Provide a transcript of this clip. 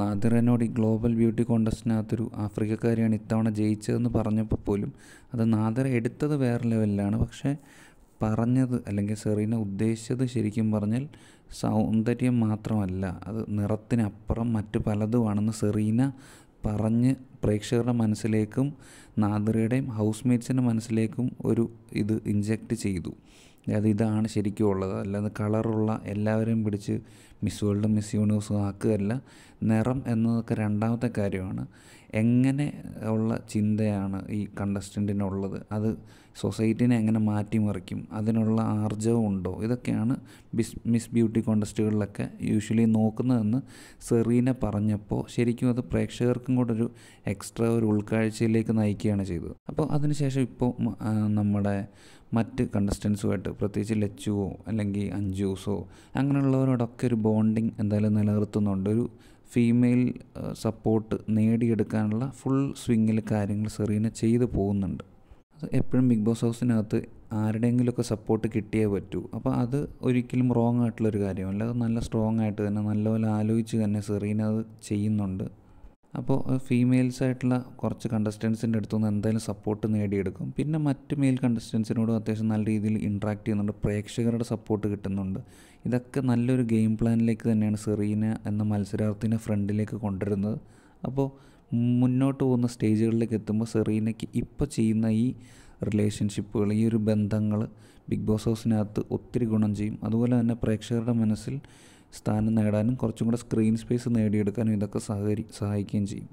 നാദിറനോട് ഈ global beauty കോണ്ടസ്റ്റിനകത്തൊരു ആഫ്രിക്കക്കാരിയാണ് ഇത്തവണ ജയിച്ചതെന്ന് പറഞ്ഞപ്പോൾ പോലും അത് നാദർ എടുത്തത് വേറെ ലെവലിലാണ് പക്ഷേ പറഞ്ഞത് അല്ലെങ്കിൽ സെറീന ഉദ്ദേശിച്ചത് ശരിക്കും പറഞ്ഞാൽ സൗന്ദര്യം മാത്രമല്ല അത് നിറത്തിനപ്പുറം മറ്റു പലതുമാണെന്ന് സെറീന പറഞ്ഞ് പ്രേക്ഷകരുടെ മനസ്സിലേക്കും നാദ്രയുടെയും ഹൗസ് മേറ്റ്സിൻ്റെ മനസ്സിലേക്കും ഒരു ഇത് ഇൻജെക്റ്റ് ചെയ്തു അതായത് ഇതാണ് ശരിക്കും ഉള്ളത് അല്ലാതെ കളറുള്ള എല്ലാവരെയും പിടിച്ച് മിസ് വേൾഡ് മിസ് യൂണിവേഴ്സും ആക്കുകയല്ല നിറം എന്നതൊക്കെ രണ്ടാമത്തെ കാര്യമാണ് എങ്ങനെ ഉള്ള ചിന്തയാണ് ഈ കണ്ടസ്റ്റൻറ്റിനുള്ളത് അത് സൊസൈറ്റിനെ എങ്ങനെ മാറ്റിമറിക്കും അതിനുള്ള ആർജവം ഉണ്ടോ ഇതൊക്കെയാണ് ബിസ് മിസ് ബ്യൂട്ടി കോണ്ടസ്റ്റുകളിലൊക്കെ യൂഷ്വലി നോക്കുന്നതെന്ന് സെറീന പറഞ്ഞപ്പോൾ ശരിക്കും അത് പ്രേക്ഷകർക്കും കൂടെ ഒരു എക്സ്ട്രാ ഒരു ഉൾക്കാഴ്ചയിലേക്ക് നയിക്കുകയാണ് ചെയ്തത് അപ്പോൾ അതിനുശേഷം ഇപ്പോൾ നമ്മുടെ മറ്റ് കണ്ടസ്റ്റൻസുമായിട്ട് പ്രത്യേകിച്ച് ലച്ചുവോ അല്ലെങ്കിൽ അഞ്ജൂസോ അങ്ങനെയുള്ളവരോടൊക്കെ ഒരു ബോണ്ടിങ് എന്തായാലും നിലനിർത്തുന്നുണ്ട് ഒരു ഫീമെയിൽ സപ്പോർട്ട് നേടിയെടുക്കാനുള്ള ഫുൾ സ്വിങ്ങിൽ കാര്യങ്ങൾ സെറീന ചെയ്തു പോകുന്നുണ്ട് അത് എപ്പോഴും ബിഗ് ബോസ് ഹൗസിനകത്ത് ആരുടെയെങ്കിലുമൊക്കെ സപ്പോർട്ട് കിട്ടിയേ പറ്റൂ അപ്പോൾ അത് ഒരിക്കലും റോങ് ആയിട്ടുള്ളൊരു കാര്യമല്ല അത് നല്ല സ്ട്രോങ് ആയിട്ട് തന്നെ നല്ലപോലെ ആലോചിച്ച് തന്നെ സെറീന അത് ചെയ്യുന്നുണ്ട് അപ്പോൾ ഫീമെയിൽസ് ആയിട്ടുള്ള കുറച്ച് കണ്ടസ്റ്റൻസിൻ്റെ അടുത്തു നിന്ന് എന്തായാലും സപ്പോർട്ട് നേടിയെടുക്കും പിന്നെ മറ്റ് മെയിൽ കണ്ടസ്റ്റൻസിനോടും അത്യാവശ്യം നല്ല രീതിയിൽ ഇൻട്രാക്ട് ചെയ്യുന്നുണ്ട് പ്രേക്ഷകരുടെ സപ്പോർട്ട് കിട്ടുന്നുണ്ട് ഇതൊക്കെ നല്ലൊരു ഗെയിം പ്ലാനിലേക്ക് തന്നെയാണ് സെറീന എന്ന മത്സരാർത്ഥിനെ ഫ്രണ്ടിലേക്ക് കൊണ്ടുവരുന്നത് അപ്പോൾ മുന്നോട്ട് പോകുന്ന സ്റ്റേജുകളിലേക്ക് എത്തുമ്പോൾ സെറീനയ്ക്ക് ഇപ്പോൾ ചെയ്യുന്ന ഈ റിലേഷൻഷിപ്പുകൾ ഈ ഒരു ബന്ധങ്ങൾ ബിഗ് ബോസ് ഹൗസിനകത്ത് ഒത്തിരി ഗുണം ചെയ്യും അതുപോലെ തന്നെ പ്രേക്ഷകരുടെ മനസ്സിൽ സ്ഥാനം നേടാനും കുറച്ചും കൂടെ സ്ക്രീൻ സ്പേസ് നേടിയെടുക്കാനും ഇതൊക്കെ സഹകരി സഹായിക്കുകയും ചെയ്യും